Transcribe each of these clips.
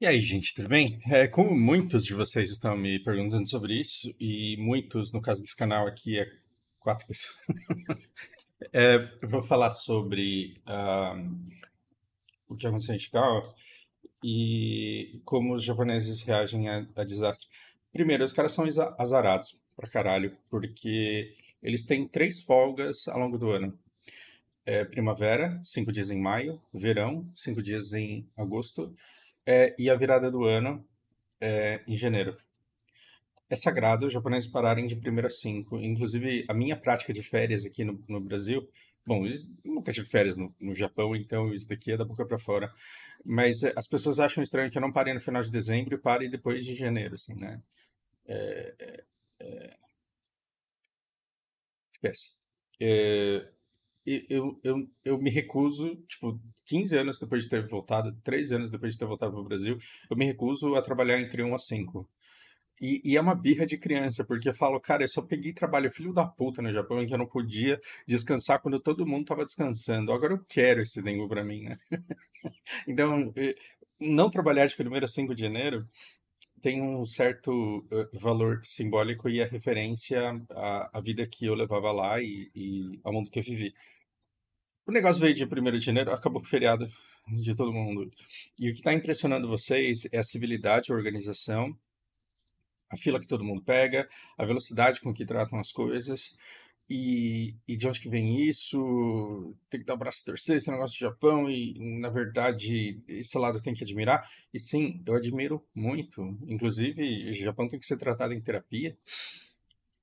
E aí, gente, tudo bem? É, como muitos de vocês estão me perguntando sobre isso, e muitos, no caso desse canal aqui, é quatro pessoas, é, eu vou falar sobre o que aconteceu em Chicago e como os japoneses reagem a, a desastre. Primeiro, os caras são azarados pra caralho, porque eles têm três folgas ao longo do ano. É, primavera, cinco dias em maio, verão, cinco dias em agosto é, e a virada do ano é, em janeiro. É sagrado os japoneses pararem de primeira a cinco. Inclusive, a minha prática de férias aqui no, no Brasil. Bom, eu nunca tive férias no, no Japão, então isso daqui é da boca para fora. Mas é, as pessoas acham estranho que eu não pare no final de dezembro e pare depois de janeiro, assim, né? É, é, é Esquece. É, eu, eu, eu me recuso, tipo, 15 anos depois de ter voltado, 3 anos depois de ter voltado para o Brasil, eu me recuso a trabalhar entre 1 a 5. E, e, é uma birra de criança, porque eu falo, cara, eu só peguei trabalho filho da puta no Japão em que eu não podia descansar quando todo mundo tava descansando. Agora eu quero esse dengo pra mim, né? então, eh, não trabalhar de primeiro a 5 de janeiro tem um certo eh, valor simbólico e a é referência à, à vida que eu levava lá e, e ao mundo que eu vivi. O negócio veio de 1 de janeiro, acabou com o feriado de todo mundo. E o que está impressionando vocês é a civilidade, a organização, a fila que todo mundo pega, a velocidade com que tratam as coisas. E, e de onde que vem isso? Tem que dar o um braço a torcer esse negócio do Japão. E, na verdade, esse lado tem que admirar. E sim, eu admiro muito. Inclusive, o Japão tem que ser tratado em terapia.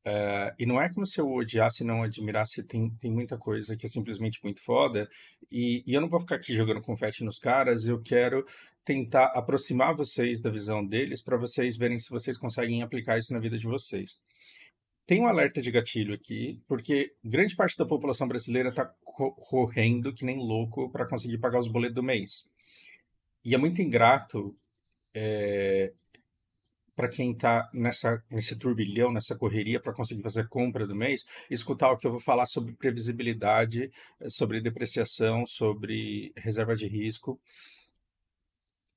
Eh, e não é como se eu odiasse e não admirasse, tem, tem muita coisa que é simplesmente muito foda. E, e eu não vou ficar aqui jogando confete nos caras, eu quero tentar aproximar vocês da visão deles para vocês verem se vocês conseguem aplicar isso na vida de vocês. Tem um alerta de gatilho aqui, porque grande parte da população brasileira está correndo que nem louco para conseguir pagar os boletos do mês. E é muito ingrato é, para quem está nessa nesse turbilhão, nessa correria para conseguir fazer compra do mês, escutar o que eu vou falar sobre previsibilidade, eh, sobre depreciação, sobre reserva de risco.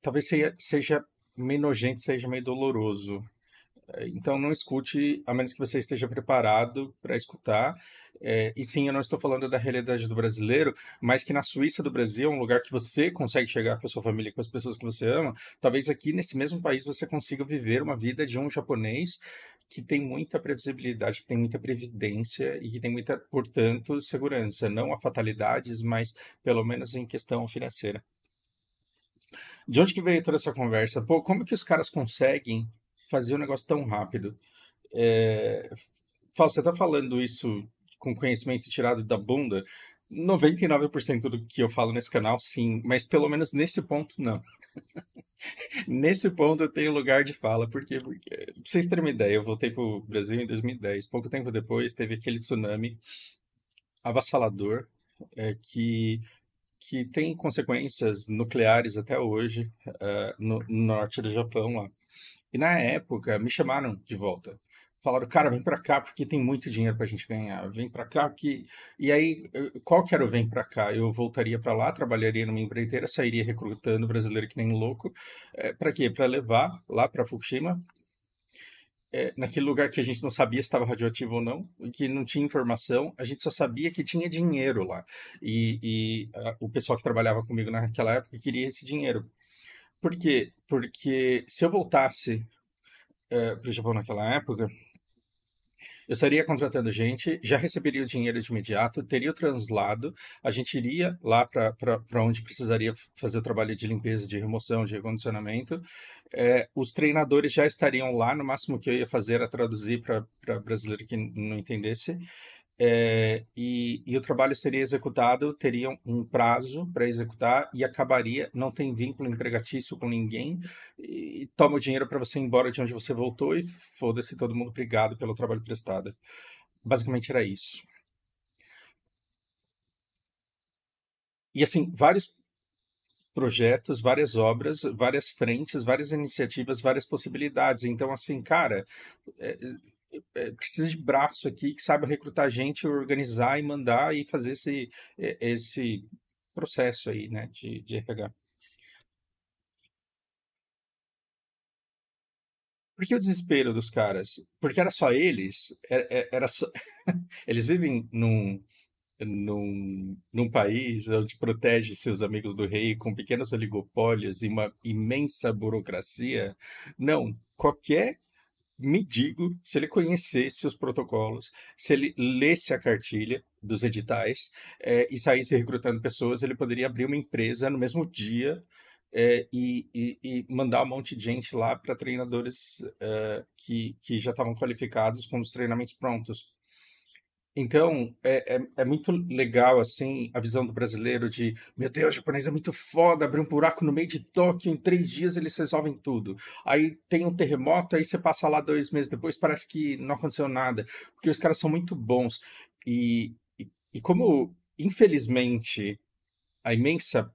Talvez seja, seja meio nojento, seja meio doloroso, então não escute, a menos que você esteja preparado para escutar. É, e sim, eu não estou falando da realidade do brasileiro, mas que na Suíça do Brasil, é um lugar que você consegue chegar com a sua família, com as pessoas que você ama, talvez aqui nesse mesmo país você consiga viver uma vida de um japonês que tem muita previsibilidade, que tem muita previdência e que tem muita, portanto, segurança. Não a fatalidades, mas pelo menos em questão financeira. De onde que veio toda essa conversa? Pô, como que os caras conseguem fazer um negócio tão rápido. É... Fala, você tá falando isso com conhecimento tirado da bunda? 99% do que eu falo nesse canal, sim, mas pelo menos nesse ponto, não. nesse ponto eu tenho lugar de fala, porque, porque pra vocês terem uma ideia, eu voltei pro Brasil em 2010. Pouco tempo depois teve aquele tsunami avassalador é, que, que tem consequências nucleares até hoje uh, é, no, no, norte do Japão lá. E na época me chamaram de volta. Falaram, cara, vem para cá porque tem muito dinheiro para a gente ganhar. Vem para cá que. E aí, qual que era o vem para cá? Eu voltaria para lá, trabalharia numa empreiteira, sairia recrutando brasileiro que nem louco. É, para quê? Para levar lá para Fukushima é, naquele lugar que a gente não sabia se estava radioativo ou não, e que não tinha informação, a gente só sabia que tinha dinheiro lá. E, e a, ah, o pessoal que trabalhava comigo naquela época queria esse dinheiro. Por quê? Porque se eu voltasse uh, eh, para o Japão naquela época, eu estaria contratando gente, já receberia o dinheiro de imediato, teria o translado, a gente iria lá para onde precisaria fazer o trabalho de limpeza, de remoção, de recondicionamento. É, os treinadores já estariam lá, no máximo que eu ia fazer era traduzir para brasileiro que não entendesse é, e, e, o trabalho seria executado, teria um prazo para executar e acabaria, não tem vínculo empregatício com ninguém, e, toma o dinheiro para você ir embora de onde você voltou e foda-se todo mundo obrigado pelo trabalho prestado. Basicamente era isso. E assim, vários projetos, várias obras, várias frentes, várias iniciativas, várias possibilidades. Então, assim, cara, é, é, precisa de braço aqui que saiba recrutar gente, organizar e mandar e fazer esse, esse processo aí, né, de, de RH. Por que o desespero dos caras? Porque era só eles, era, é, é, era só... eles vivem num, num, num país onde protege seus amigos do rei com pequenos oligopólios e uma imensa burocracia. Não, qualquer me digo se ele conhecesse os protocolos, se ele lesse a cartilha dos editais é, e saísse recrutando pessoas, ele poderia abrir uma empresa no mesmo dia é, e, e, e, mandar um monte de gente lá para treinadores é, que, que já estavam qualificados com os treinamentos prontos. Então, é, é, é, muito legal, assim, a visão do brasileiro de, meu Deus, o japonês é muito foda, abriu um buraco no meio de Tóquio, em três dias eles resolvem tudo. Aí tem um terremoto, aí você passa lá dois meses depois, parece que não aconteceu nada, porque os caras são muito bons. E, e, e como, infelizmente, a imensa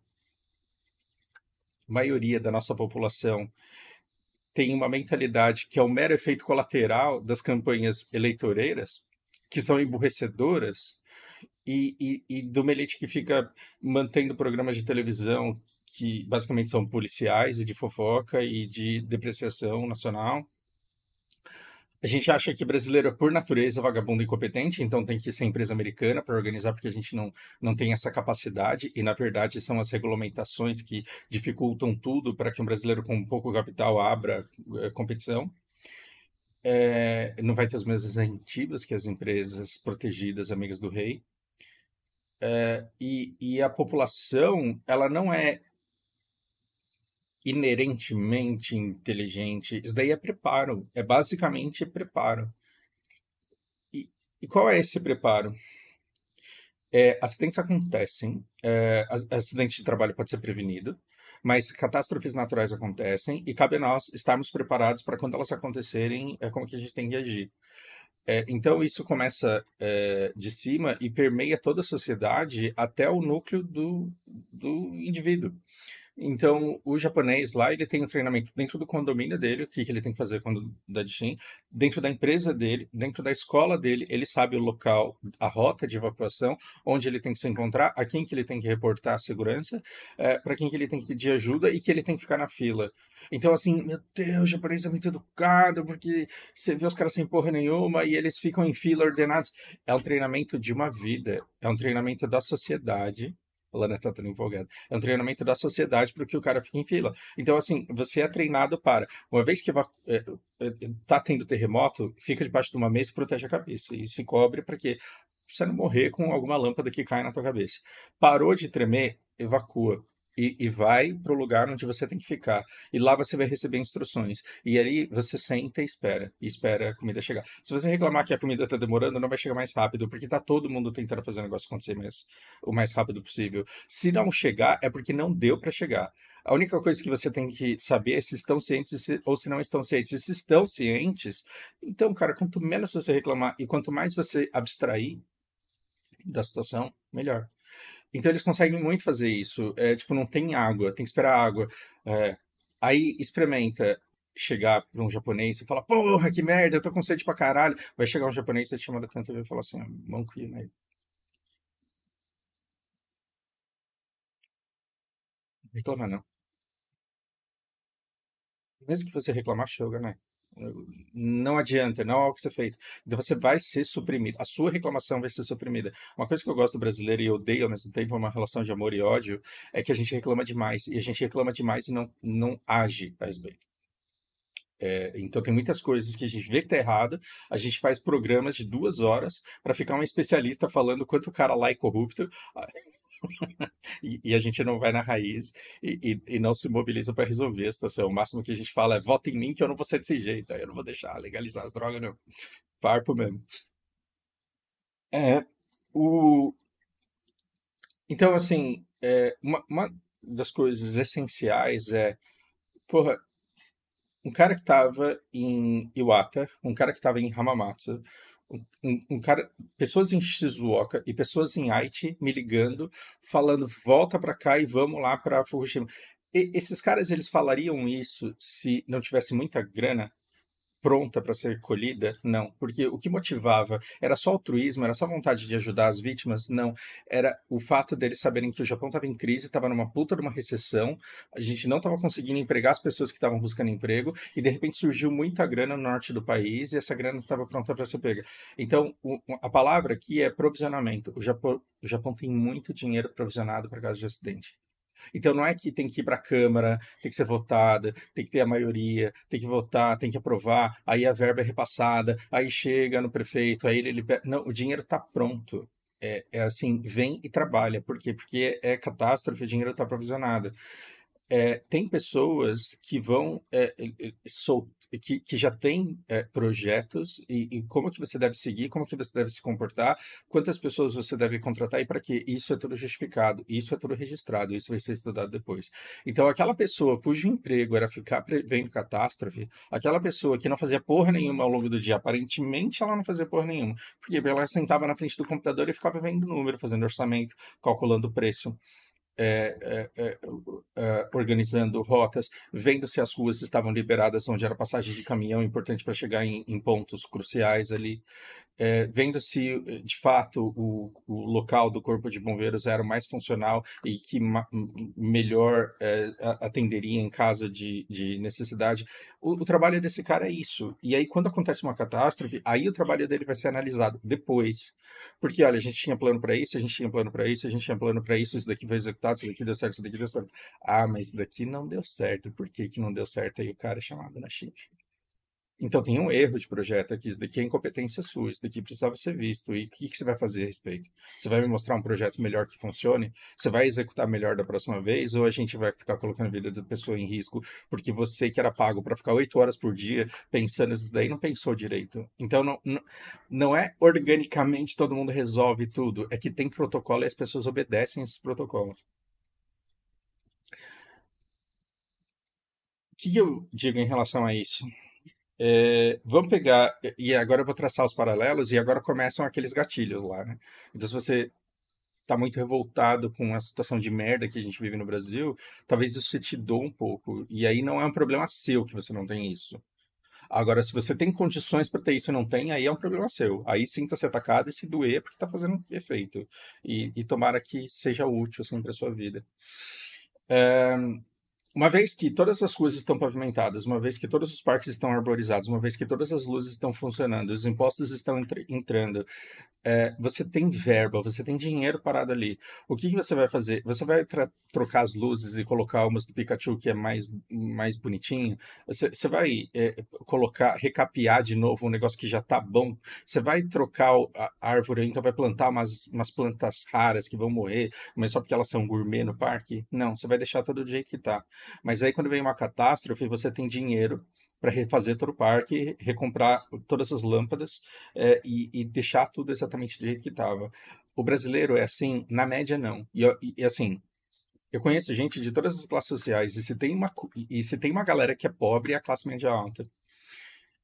maioria da nossa população tem uma mentalidade que é o um mero efeito colateral das campanhas eleitoreiras, que são emburrecedoras e, e, e do Melete que fica mantendo programas de televisão que basicamente são policiais e de fofoca e de depreciação nacional. A gente acha que brasileiro é, por natureza, vagabundo e incompetente, então tem que ser empresa americana para organizar, porque a gente não, não tem essa capacidade, e na verdade são as regulamentações que dificultam tudo para que um brasileiro com pouco capital abra eh, competição é, não vai ter as mesmas antigas que as empresas protegidas, amigas do rei. É, e, e a população, ela não é inerentemente inteligente. Isso daí é preparo, é basicamente preparo. E, e qual é esse preparo? É, acidentes acontecem, é, acidente de trabalho pode ser prevenido, mas catástrofes naturais acontecem e cabe a nós estarmos preparados para quando elas acontecerem, é como que a gente tem que agir. É, então isso começa é, de cima e permeia toda a sociedade até o núcleo do, do indivíduo. Então, o japonês lá, ele tem um treinamento dentro do condomínio dele, o que, que ele tem que fazer quando dá de Shin, dentro da empresa dele, dentro da escola dele, ele sabe o local, a rota de evacuação, onde ele tem que se encontrar, a quem que ele tem que reportar a segurança, é, eh, para quem que ele tem que pedir ajuda e que ele tem que ficar na fila. Então, assim, meu Deus, o japonês é muito educado, porque você vê os caras sem porra nenhuma e eles ficam em fila ordenados. É um treinamento de uma vida, é um treinamento da sociedade, planeta todo tá empolgado. É um treinamento da sociedade para que o cara fique em fila. Então, assim, você é treinado para. Uma vez que está é, é, tendo terremoto, fica debaixo de uma mesa e protege a cabeça. E se cobre para que você não morrer com alguma lâmpada que cai na tua cabeça. Parou de tremer, evacua. E, e, vai para o lugar onde você tem que ficar. E lá você vai receber instruções. E ali você senta e espera. E espera a comida chegar. Se você reclamar que a comida está demorando, não vai chegar mais rápido, porque está todo mundo tentando fazer o negócio acontecer mais, o mais rápido possível. Se não chegar, é porque não deu para chegar. A única coisa que você tem que saber é se estão cientes se, ou se não estão cientes. E se estão cientes, então, cara, quanto menos você reclamar e quanto mais você abstrair da situação, melhor. Então eles conseguem muito fazer isso. É, tipo, não tem água, tem que esperar água. É, aí experimenta chegar pra um japonês e falar, porra, que merda, eu tô com sede pra caralho. Vai chegar um japonês e te chamar da TV e falar assim, banco ah, né? Reclamar não. Mesmo que você reclamar, chega, né? não adianta, não há é algo que ser feito. Então você vai ser suprimido, a sua reclamação vai ser suprimida. Uma coisa que eu gosto do brasileiro e odeio ao mesmo tempo, é uma relação de amor e ódio, é que a gente reclama demais, e a gente reclama demais e não, não age a respeito. É, então tem muitas coisas que a gente vê que tá errado, a gente faz programas de duas horas para ficar um especialista falando quanto o cara lá é corrupto. e, e, a gente não vai na raiz e, e, e não se mobiliza para resolver a situação. O máximo que a gente fala é: vota em mim que eu não vou ser desse jeito, eu não vou deixar legalizar as drogas, não. Farpo mesmo. É, o... Então, assim, é, uma, uma, das coisas essenciais é. Porra, um cara que estava em Iwata, um cara que estava em Hamamatsu, um, um, cara, pessoas em Shizuoka e pessoas em Haiti me ligando, falando volta para cá e vamos lá para Fukushima. E, esses caras eles falariam isso se não tivesse muita grana? pronta para ser colhida? Não, porque o que motivava era só altruísmo, era só vontade de ajudar as vítimas? Não, era o fato deles saberem que o Japão estava em crise, estava numa puta de uma recessão, a gente não estava conseguindo empregar as pessoas que estavam buscando emprego e de repente surgiu muita grana no norte do país e essa grana estava pronta para ser pega. Então, o, a palavra aqui é provisionamento. O Japão, o Japão tem muito dinheiro provisionado para caso de acidente. Então não é que tem que ir para a Câmara, tem que ser votada, tem que ter a maioria, tem que votar, tem que aprovar, aí a verba é repassada, aí chega no prefeito, aí ele, não, o dinheiro está pronto. É, é, assim, vem e trabalha. Por quê? Porque é catástrofe, o dinheiro está provisionado. É, tem pessoas que vão é, é, é soltar que, que já tem é, projetos e, e, como que você deve seguir, como que você deve se comportar, quantas pessoas você deve contratar e para quê. Isso é tudo justificado, isso é tudo registrado, isso vai ser estudado depois. Então, aquela pessoa cujo emprego era ficar prevendo catástrofe, aquela pessoa que não fazia porra nenhuma ao longo do dia, aparentemente ela não fazia porra nenhuma, porque ela sentava na frente do computador e ficava vendo número, fazendo orçamento, calculando o preço. É, é, é, é, organizando rotas, vendo se as ruas estavam liberadas, onde era passagem de caminhão importante para chegar em, em, pontos cruciais ali é, vendo se eh, de fato o, o, local do Corpo de Bombeiros era mais funcional e que melhor é, atenderia em caso de, de necessidade. O, o, trabalho desse cara é isso. E aí, quando acontece uma catástrofe, aí o trabalho dele vai ser analisado depois. Porque, olha, a gente tinha plano para isso, a gente tinha plano para isso, a gente tinha plano para isso, isso daqui foi executado, isso daqui deu certo, isso daqui deu certo. Ah, mas isso daqui não deu certo. Por que, que não deu certo? Aí o cara é chamado na xincha. Então tem um erro de projeto aqui, isso daqui é incompetência sua, isso daqui precisava ser visto. E o que, que você vai fazer a respeito? Você vai me mostrar um projeto melhor que funcione? Você vai executar melhor da próxima vez? Ou a gente vai ficar colocando a vida da pessoa em risco porque você que era pago para ficar oito horas por dia pensando isso daí não pensou direito? Então não, não, não é organicamente todo mundo resolve tudo, é que tem protocolo e as pessoas obedecem esses protocolos. O que eu digo em relação a isso? É, vamos pegar, e agora eu vou traçar os paralelos, e agora começam aqueles gatilhos lá, né? Então, se você tá muito revoltado com a situação de merda que a gente vive no Brasil, talvez isso te doa um pouco. E aí não é um problema seu que você não tem isso. Agora, se você tem condições para ter isso e não tem, aí é um problema seu. Aí sinta-se tá atacado e se doer porque tá fazendo efeito. E, e tomara que seja útil, assim, pra sua vida. É... Uma vez que todas as coisas estão pavimentadas, uma vez que todos os parques estão arborizados, uma vez que todas as luzes estão funcionando, os impostos estão entr entrando, é, você tem verba, você tem dinheiro parado ali. O que, que você vai fazer? Você vai trocar as luzes e colocar umas do Pikachu que é mais, mais bonitinho? Você, você vai é, colocar, recapear de novo um negócio que já tá bom? Você vai trocar a árvore, então vai plantar umas, umas plantas raras que vão morrer, mas só porque elas são gourmet no parque? Não, você vai deixar todo do jeito que tá. Mas aí quando vem uma catástrofe, você tem dinheiro para refazer todo o parque, recomprar todas as lâmpadas é, e, e, deixar tudo exatamente do jeito que estava. O brasileiro é assim, na média não. E, e, assim, eu conheço gente de todas as classes sociais e se tem uma e se tem uma galera que é pobre é a classe média alta.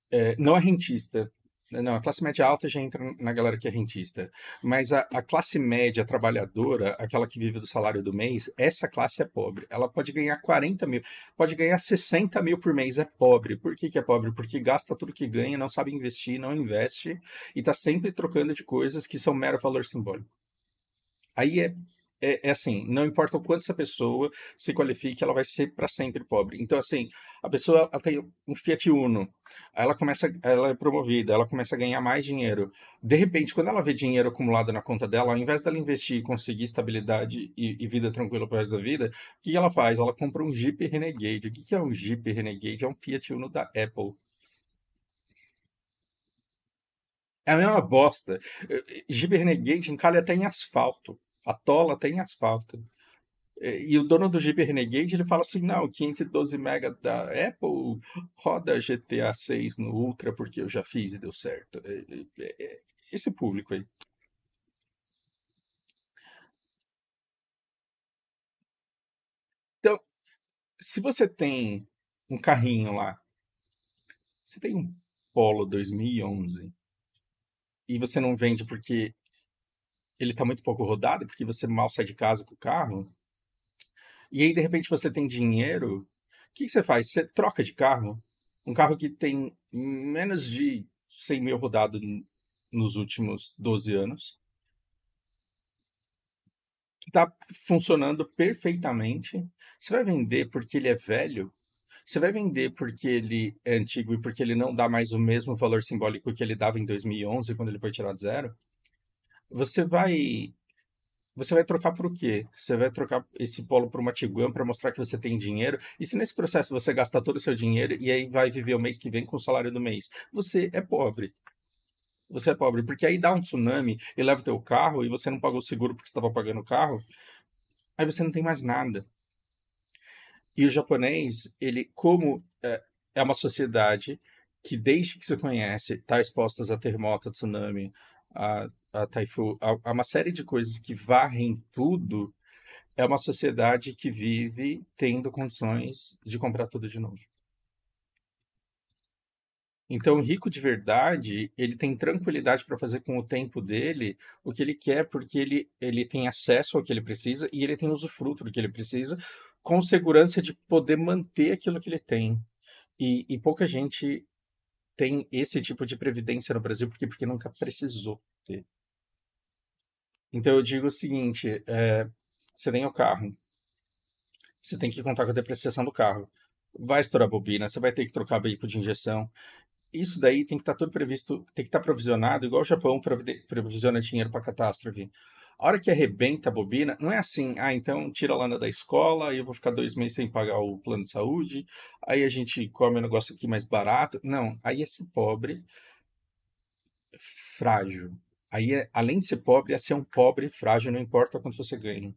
É, não é rentista, né, não, a classe média alta já entra na galera que é rentista. Mas a, a, classe média trabalhadora, aquela que vive do salário do mês, essa classe é pobre. Ela pode ganhar 40 mil, pode ganhar 60 mil por mês, é pobre. Por que, que é pobre? Porque gasta tudo que ganha, não sabe investir, não investe e está sempre trocando de coisas que são mero valor simbólico. Aí é é, é, assim, não importa o quanto essa pessoa se qualifique, ela vai ser para sempre pobre. Então, assim, a pessoa tem um Fiat Uno, ela começa, ela é promovida, ela começa a ganhar mais dinheiro. De repente, quando ela vê dinheiro acumulado na conta dela, ao invés dela investir e conseguir estabilidade e, e, vida tranquila pro resto da vida, o que ela faz? Ela compra um Jeep Renegade. O que, que é um Jeep Renegade? É um Fiat Uno da Apple. É a mesma bosta. Eh, Jeep Renegade encalha até em asfalto atola tem asfalto. É, e o dono do Jeep Renegade, ele fala assim, não, 512 mega da Apple roda GTA 6 no Ultra porque eu já fiz e deu certo. É, é, esse público aí. Então, se você tem um carrinho lá, você tem um Polo 2011 e você não vende porque ele está muito pouco rodado, porque você mal sai de casa com o carro. E aí, de repente, você tem dinheiro. O que, que você faz? Você troca de carro. Um carro que tem menos de 100 mil rodado nos últimos 12 anos. Que está funcionando perfeitamente. Você vai vender porque ele é velho? Você vai vender porque ele é antigo e porque ele não dá mais o mesmo valor simbólico que ele dava em 2011, quando ele foi tirado zero? Você vai você vai trocar por quê? Você vai trocar esse polo por uma Tiguan para mostrar que você tem dinheiro? E se nesse processo você gasta todo o seu dinheiro e aí vai viver o mês que vem com o salário do mês? Você é pobre. Você é pobre, porque aí dá um tsunami e leva o teu carro e você não pagou o seguro porque estava pagando o carro, aí você não tem mais nada. E o japonês, ele como é, é uma sociedade que desde que se conhece está exposta a terremoto, a tsunami, a ah, tá, a Taifu, uma série de coisas que varrem tudo, é uma sociedade que vive tendo condições de comprar tudo de novo. Então, o rico de verdade, ele tem tranquilidade para fazer com o tempo dele o que ele quer, porque ele, ele tem acesso ao que ele precisa e ele tem usufruto do que ele precisa, com segurança de poder manter aquilo que ele tem. E, e pouca gente tem esse tipo de previdência no Brasil, porque, porque nunca precisou ter. Então eu digo o seguinte: é, você tem o carro, você tem que contar com a depreciação do carro. Vai estourar bobina, você vai ter que trocar veículo de injeção. Isso daí tem que estar tá tudo previsto, tem que estar tá provisionado, igual o Japão provisiona dinheiro para catástrofe. A hora que arrebenta a bobina, não é assim, ah, então tira a lana da escola, eu vou ficar dois meses sem pagar o plano de saúde, aí a gente come um negócio aqui mais barato. Não, aí esse pobre, frágil, Aí, além de ser pobre, é ser um pobre frágil, não importa quanto você ganha.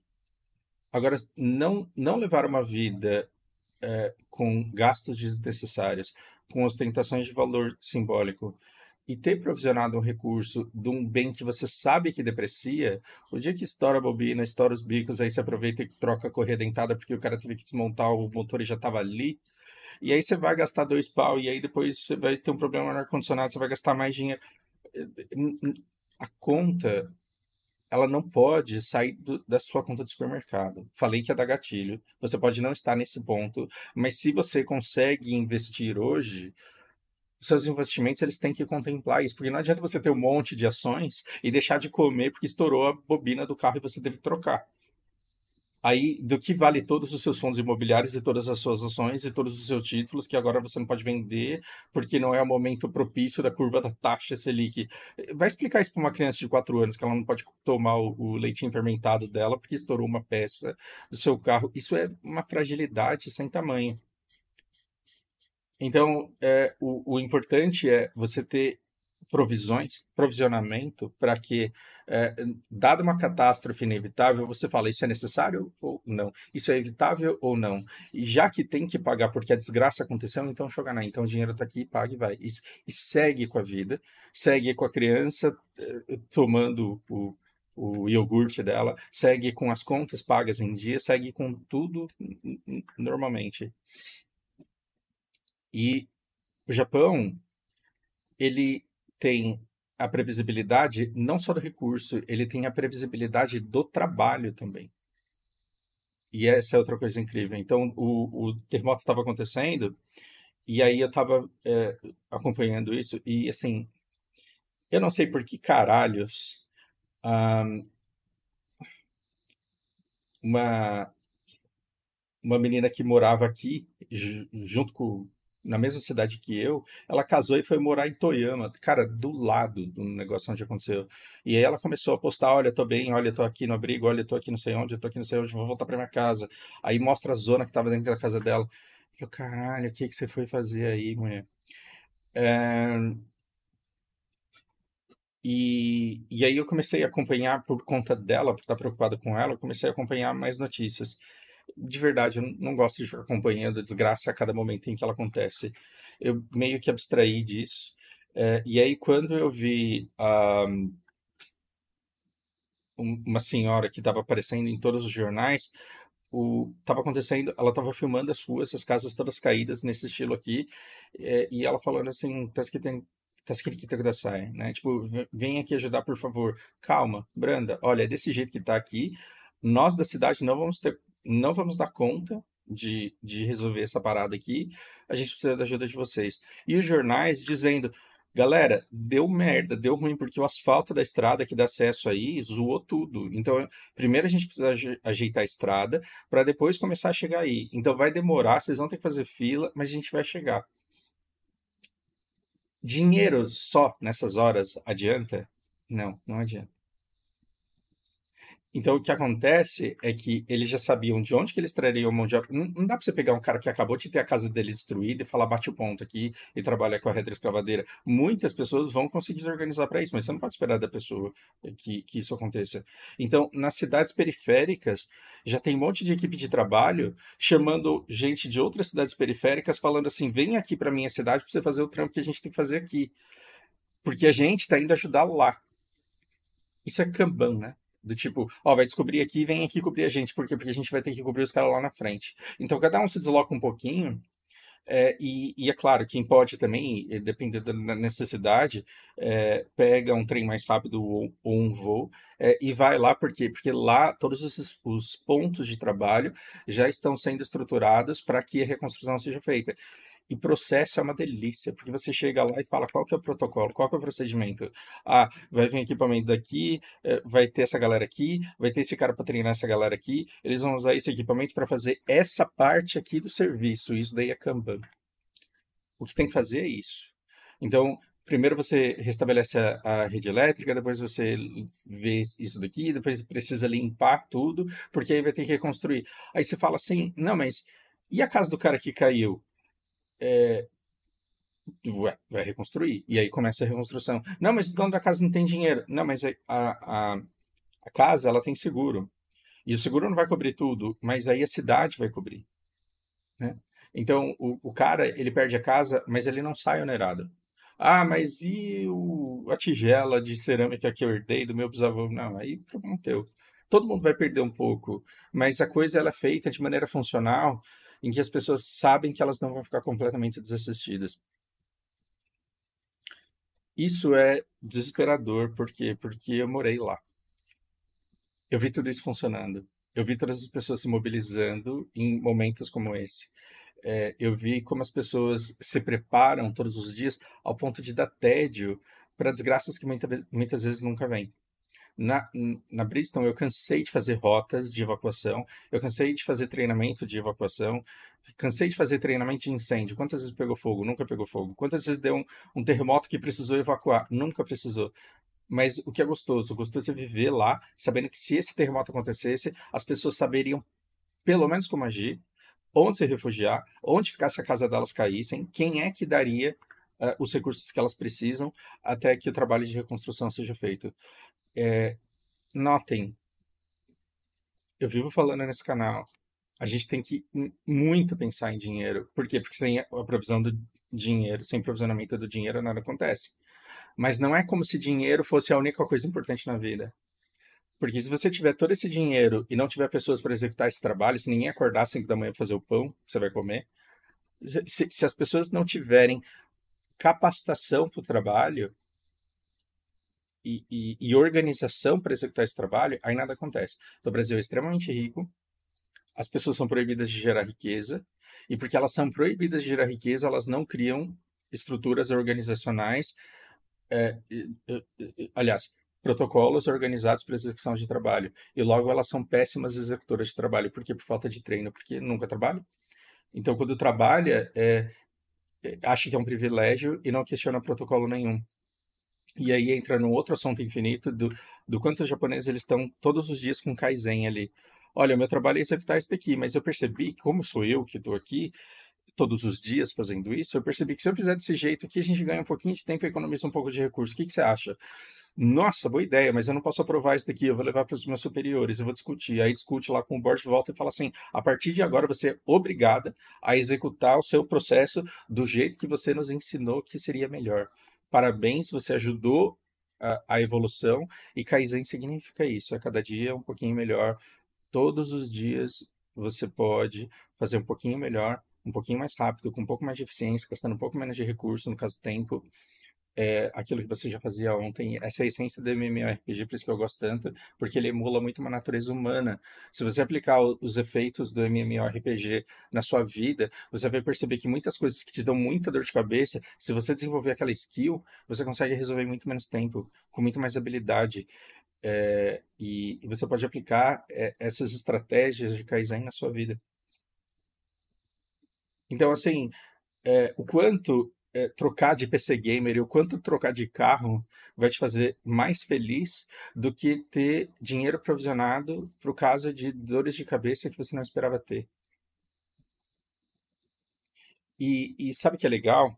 Agora, não, não levar uma vida é, com gastos desnecessários, com ostentações de valor simbólico, e ter provisionado um recurso de um bem que você sabe que deprecia, o dia que estoura a bobina, estoura os bicos, aí você aproveita e troca a correia dentada porque o cara teve que desmontar o motor e já estava ali. E aí você vai gastar dois pau, e aí depois você vai ter um problema no ar-condicionado, você vai gastar mais dinheiro a conta ela não pode sair do, da sua conta de supermercado. Falei que é da gatilho. Você pode não estar nesse ponto, mas se você consegue investir hoje, seus investimentos eles têm que contemplar isso, porque não adianta você ter um monte de ações e deixar de comer porque estourou a bobina do carro e você teve que trocar aí do que vale todos os seus fundos imobiliários e todas as suas ações e todos os seus títulos que agora você não pode vender porque não é o momento propício da curva da taxa Selic. Vai explicar isso para uma criança de 4 anos que ela não pode tomar o, o, leitinho fermentado dela porque estourou uma peça do seu carro. Isso é uma fragilidade sem tamanho. Então, é, o, o importante é você ter provisões, provisionamento para que, é, dada uma catástrofe inevitável, você fala isso é necessário ou não, isso é evitável ou não. E já que tem que pagar porque a desgraça aconteceu, então joga na, então o dinheiro está aqui, paga e vai. E, e, segue com a vida, segue com a criança eh, tomando o, o iogurte dela, segue com as contas pagas em dia, segue com tudo normalmente. E o Japão, ele tem a previsibilidade não só do recurso, ele tem a previsibilidade do trabalho também. E essa é outra coisa incrível. Então, o, o terremoto estava acontecendo, e aí eu estava é, acompanhando isso, e assim, eu não sei por que caralhos um, uma, uma menina que morava aqui, junto com na mesma cidade que eu, ela casou e foi morar em Toyama, cara, do lado do negócio onde aconteceu. E aí ela começou a postar, olha, tô bem, olha, tô aqui no abrigo, olha, tô aqui não sei onde, tô aqui não sei onde, vou voltar para minha casa. Aí mostra a zona que tava dentro da casa dela. Eu, caralho, o que que você foi fazer aí, mulher? É... E, e aí eu comecei a acompanhar por conta dela, por estar tá preocupado com ela, eu comecei a acompanhar mais notícias de verdade, eu não gosto de ficar acompanhando a desgraça a cada momento em que ela acontece. Eu meio que abstraí disso. É, e aí, quando eu vi um, uma senhora que estava aparecendo em todos os jornais, o estava acontecendo, ela estava filmando as ruas, as casas todas caídas nesse estilo aqui, é, e ela falando assim, tá escrito tá escrito que kudasai, né? Tipo, vem aqui ajudar, por favor. Calma, Branda, olha, é desse jeito que está aqui. Nós da cidade não vamos ter não vamos dar conta de, de resolver essa parada aqui, a gente precisa da ajuda de vocês. E os jornais dizendo, galera, deu merda, deu ruim, porque o asfalto da estrada que dá acesso aí zoou tudo. Então, primeiro a gente precisa ajeitar a estrada para depois começar a chegar aí. Então, vai demorar, vocês vão ter que fazer fila, mas a gente vai chegar. Dinheiro só nessas horas adianta? Não, não adianta. Então o que acontece é que eles já sabiam de onde que eles trariam mão de obra. Não, não dá para você pegar um cara que acabou de ter a casa dele destruída e falar bate o ponto aqui e trabalhar com a rede escavadeira. Muitas pessoas vão conseguir se organizar para isso, mas você não pode esperar da pessoa que, que isso aconteça. Então, nas cidades periféricas, já tem um monte de equipe de trabalho chamando gente de outras cidades periféricas falando assim: vem aqui para minha cidade para você fazer o trampo que a gente tem que fazer aqui. Porque a gente está indo ajudar lá. Isso é Kanban, né? Do tipo, ó, vai descobrir aqui, vem aqui cobrir a gente, porque, porque a gente vai ter que cobrir os caras lá na frente. Então cada um se desloca um pouquinho é, e, e, é claro, quem pode também, eh, dependendo da necessidade, é, pega um trem mais rápido ou, ou um voo é, e vai lá, por quê? Porque lá todos esses os pontos de trabalho já estão sendo estruturados para que a reconstrução seja feita. E processo é uma delícia, porque você chega lá e fala qual que é o protocolo, qual que é o procedimento. Ah, vai vir equipamento daqui, eh, vai ter essa galera aqui, vai ter esse cara para treinar essa galera aqui, eles vão usar esse equipamento para fazer essa parte aqui do serviço, isso daí é Kanban. O que tem que fazer é isso. Então, primeiro você restabelece a, a, rede elétrica, depois você vê isso daqui, depois precisa limpar tudo, porque aí vai ter que reconstruir. Aí você fala assim, não, mas e a casa do cara que caiu? é, vai reconstruir. E aí começa a reconstrução. Não, mas o dono da casa não tem dinheiro. Não, mas é, a, a, a casa ela tem seguro. E o seguro não vai cobrir tudo, mas aí a cidade vai cobrir. Né? Então, o, o cara, ele perde a casa, mas ele não sai onerado. Ah, mas e o, a tigela de cerâmica que eu herdei do meu bisavô? Não, aí problema é teu. Todo mundo vai perder um pouco, mas a coisa ela é feita de maneira funcional em que as pessoas sabem que elas não vão ficar completamente desassistidas. Isso é desesperador, por quê? Porque eu morei lá. Eu vi tudo isso funcionando. Eu vi todas as pessoas se mobilizando em momentos como esse. É, eu vi como as pessoas se preparam todos os dias ao ponto de dar tédio para desgraças que muita, muitas vezes nunca vêm na, na eu cansei de fazer rotas de evacuação, eu cansei de fazer treinamento de evacuação, cansei de fazer treinamento de incêndio. Quantas vezes pegou fogo? Nunca pegou fogo. Quantas vezes deu um, um terremoto que precisou evacuar? Nunca precisou. Mas o que é gostoso? Gostoso é viver lá, sabendo que se esse terremoto acontecesse, as pessoas saberiam pelo menos como agir, onde se refugiar, onde ficar se a casa delas caíssem, quem é que daria uh, os recursos que elas precisam até que o trabalho de reconstrução seja feito. É, notem, eu vivo falando nesse canal, a gente tem que muito pensar em dinheiro. Por quê? Porque sem a provisão do dinheiro, sem provisionamento do dinheiro, nada acontece. Mas não é como se dinheiro fosse a única coisa importante na vida. Porque se você tiver todo esse dinheiro e não tiver pessoas para executar esse trabalho, se ninguém acordar às 5 da manhã para fazer o pão, você vai comer. Se, se as pessoas não tiverem capacitação para o trabalho, e, e, e organização para executar esse trabalho, aí nada acontece. Então, o Brasil é extremamente rico, as pessoas são proibidas de gerar riqueza, e porque elas são proibidas de gerar riqueza, elas não criam estruturas organizacionais, é, é, é, aliás, protocolos organizados para execução de trabalho, e logo elas são péssimas executoras de trabalho, porque por falta de treino, porque nunca trabalham. Então, quando trabalha, é, é, acha que é um privilégio e não questiona protocolo nenhum. E aí entra no outro assunto infinito do, do quanto os japoneses eles estão todos os dias com Kaizen ali. Olha, meu trabalho é executar isso daqui, mas eu percebi, como sou eu que estou aqui todos os dias fazendo isso, eu percebi que se eu fizer desse jeito aqui, a gente ganha um pouquinho de tempo e economiza um pouco de recurso. O que, que você acha? Nossa, boa ideia, mas eu não posso aprovar isso daqui, eu vou levar para os meus superiores, eu vou discutir. Aí discute lá com o board de volta e fala assim: a partir de agora você é obrigada a executar o seu processo do jeito que você nos ensinou que seria melhor parabéns, você ajudou a, a evolução. E Kaizen significa isso: a é cada dia um pouquinho melhor. Todos os dias você pode fazer um pouquinho melhor, um pouquinho mais rápido, com um pouco mais de eficiência, gastando um pouco menos de recurso, no caso, tempo é, aquilo que você já fazia ontem. Essa é a essência do MMORPG, por isso que eu gosto tanto, porque ele emula muito uma natureza humana. Se você aplicar os efeitos do MMORPG na sua vida, você vai perceber que muitas coisas que te dão muita dor de cabeça, se você desenvolver aquela skill, você consegue resolver em muito menos tempo, com muito mais habilidade. É, e, e, você pode aplicar é, essas estratégias de Kaizen na sua vida. Então, assim, é, o quanto é, trocar de PC gamer e o quanto trocar de carro vai te fazer mais feliz do que ter dinheiro provisionado para o caso de dores de cabeça que você não esperava ter. E, e sabe o que é legal?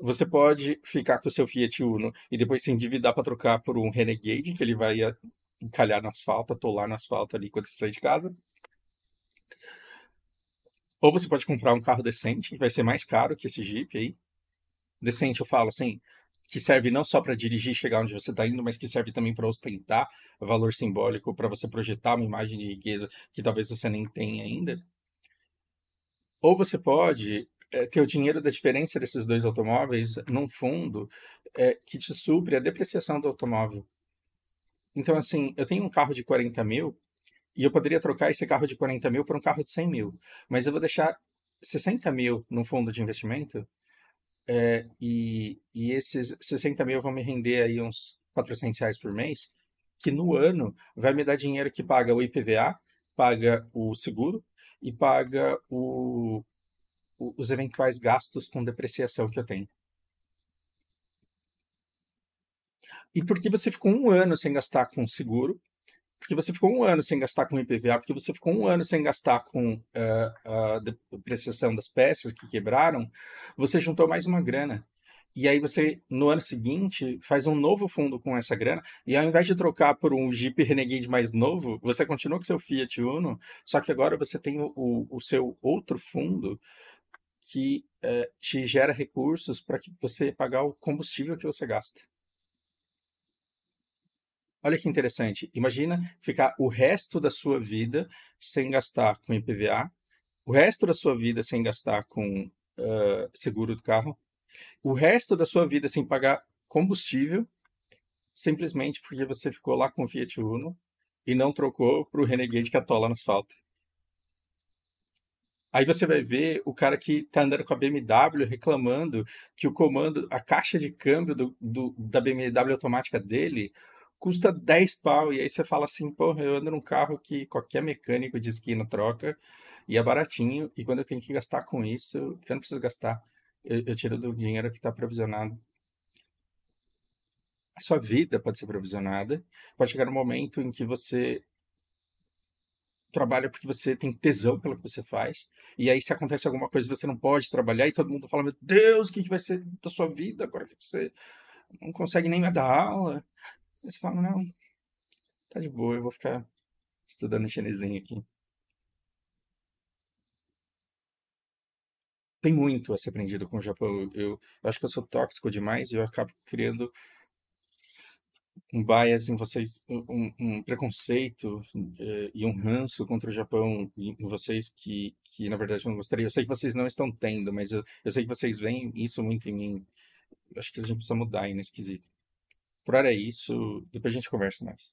Você pode ficar com o seu Fiat Uno e depois se endividar para trocar por um Renegade, que ele vai encalhar no asfalto, atolar no asfalto ali quando você sair de casa. Ou você pode comprar um carro decente, que vai ser mais caro que esse Jeep aí decente, eu falo assim, que serve não só para dirigir e chegar onde você está indo, mas que serve também para ostentar valor simbólico, para você projetar uma imagem de riqueza que talvez você nem tenha ainda. Ou você pode é, ter o dinheiro da diferença desses dois automóveis num fundo é, que te supre a depreciação do automóvel. Então, assim, eu tenho um carro de 40 mil e eu poderia trocar esse carro de 40 mil por um carro de 100 mil, mas eu vou deixar 60 mil num fundo de investimento é, e, e esses 60 mil vão me render aí uns 400 reais por mês, que no ano vai me dar dinheiro que paga o IPVA, paga o seguro e paga o, o, os eventuais gastos com depreciação que eu tenho. E porque você ficou um ano sem gastar com seguro, porque você ficou um ano sem gastar com IPVA, porque você ficou um ano sem gastar com uh, a depreciação das peças que quebraram, você juntou mais uma grana. E aí você, no ano seguinte, faz um novo fundo com essa grana, e ao invés de trocar por um Jeep Renegade mais novo, você continua com seu Fiat Uno, só que agora você tem o, o seu outro fundo que uh, te gera recursos para que você pagar o combustível que você gasta. Olha que interessante. Imagina ficar o resto da sua vida sem gastar com IPVA, o resto da sua vida sem gastar com uh, seguro do carro, o resto da sua vida sem pagar combustível, simplesmente porque você ficou lá com o Fiat Uno e não trocou para o Renegade que atola no asfalto. Aí você vai ver o cara que tá andando com a BMW reclamando que o comando, a caixa de câmbio do, do, da BMW automática dele, custa 10 pau. E aí você fala assim, porra, eu ando num carro que qualquer mecânico de esquina troca e é baratinho. E quando eu tenho que gastar com isso, eu não preciso gastar. Eu, eu tiro do dinheiro que está provisionado. A sua vida pode ser provisionada. Pode chegar um momento em que você trabalha porque você tem tesão pelo que você faz. E aí, se acontece alguma coisa, você não pode trabalhar e todo mundo fala: Meu Deus, o que, que vai ser da sua vida agora que você não consegue nem dar aula? Eles falam, não, tá de boa, eu vou ficar estudando chinesinho aqui. Tem muito a ser aprendido com o Japão. Eu, eu acho que eu sou tóxico demais e eu acabo criando um bias em vocês, um, um preconceito uh, e um ranço contra o Japão em vocês que, que na verdade eu não gostaria. Eu sei que vocês não estão tendo, mas eu, eu sei que vocês veem isso muito em mim. Eu acho que a gente precisa mudar aí nesse quesito. Por hora é isso, hum. depois a gente conversa mais.